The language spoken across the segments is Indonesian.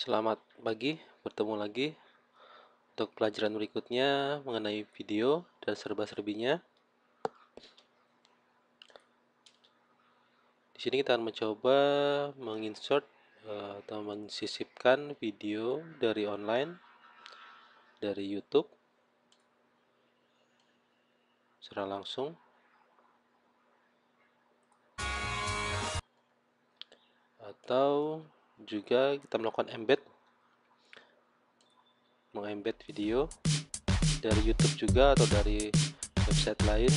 Selamat pagi, bertemu lagi untuk pelajaran berikutnya mengenai video dan serba-serbinya. Di sini kita akan mencoba menginsert eh, atau mensisipkan video dari online dari YouTube secara langsung. atau juga kita melakukan embed mengembed video dari YouTube juga atau dari website lain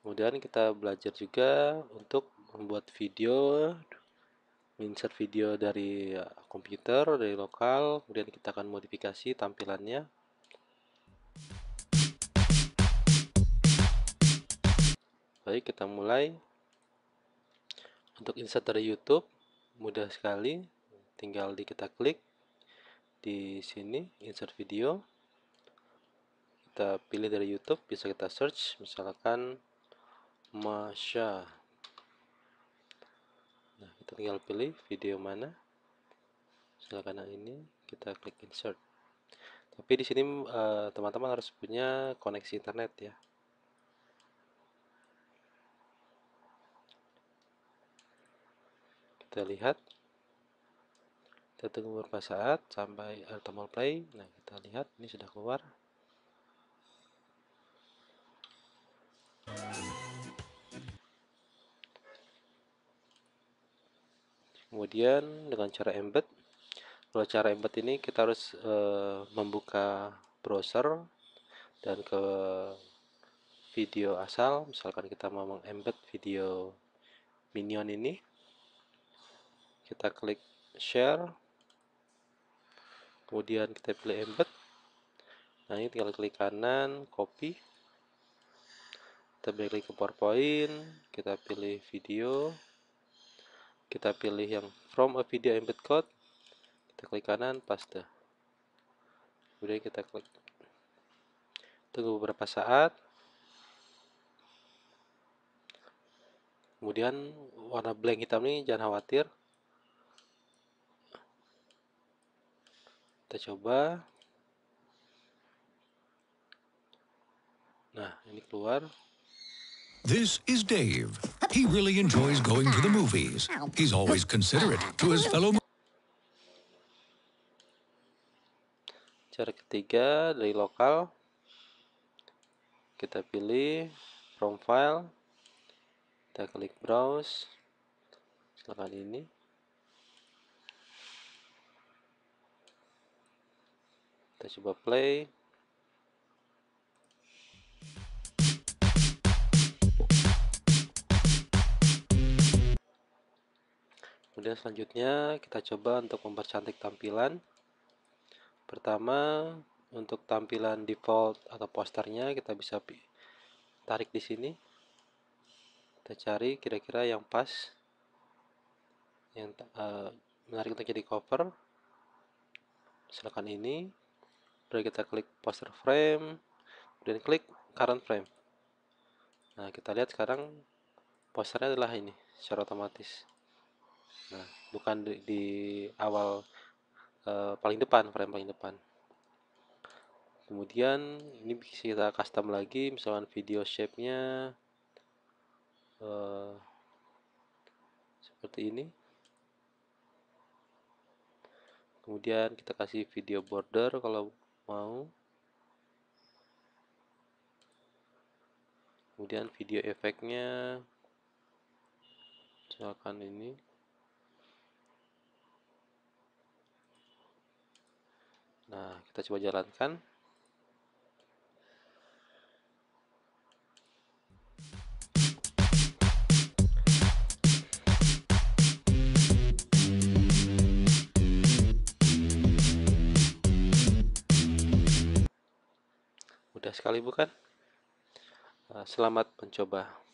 kemudian kita belajar juga untuk membuat video insert video dari ya, komputer dari lokal kemudian kita akan modifikasi tampilannya baik kita mulai untuk insert dari YouTube mudah sekali, tinggal di kita klik di sini insert video. Kita pilih dari YouTube, bisa kita search misalkan Masya. Nah, kita tinggal pilih video mana. Silakan yang ini, kita klik insert. Tapi di sini eh, teman-teman teman -teman harus punya koneksi internet ya. kita lihat kita tunggu beberapa saat sampai ada tombol play nah kita lihat ini sudah keluar kemudian dengan cara embed kalau cara embed ini kita harus e, membuka browser dan ke video asal misalkan kita mau mengembed video minion ini kita klik share kemudian kita pilih embed nah ini tinggal klik kanan copy kita pilih ke powerpoint kita pilih video kita pilih yang from a video embed code kita klik kanan paste kemudian kita klik tunggu beberapa saat kemudian warna blank hitam ini jangan khawatir kita coba nah ini keluar This is Dave. He really enjoys going to the movies. He's always considerate to his fellow Cara ketiga dari lokal kita pilih profile kita klik browse silakan ini kita coba play kemudian selanjutnya kita coba untuk mempercantik tampilan pertama untuk tampilan default atau posternya kita bisa tarik di sini kita cari kira-kira yang pas yang uh, menarik untuk jadi cover silakan ini Kemudian kita klik poster frame, kemudian klik current frame. Nah, kita lihat sekarang posternya adalah ini secara otomatis. Nah, bukan di, di awal uh, paling depan, frame paling depan. Kemudian ini bisa kita custom lagi, misalkan video shape-nya uh, seperti ini kemudian kita kasih video border kalau mau kemudian video efeknya misalkan ini nah kita coba jalankan Mudah sekali bukan? Eh, selamat mencoba.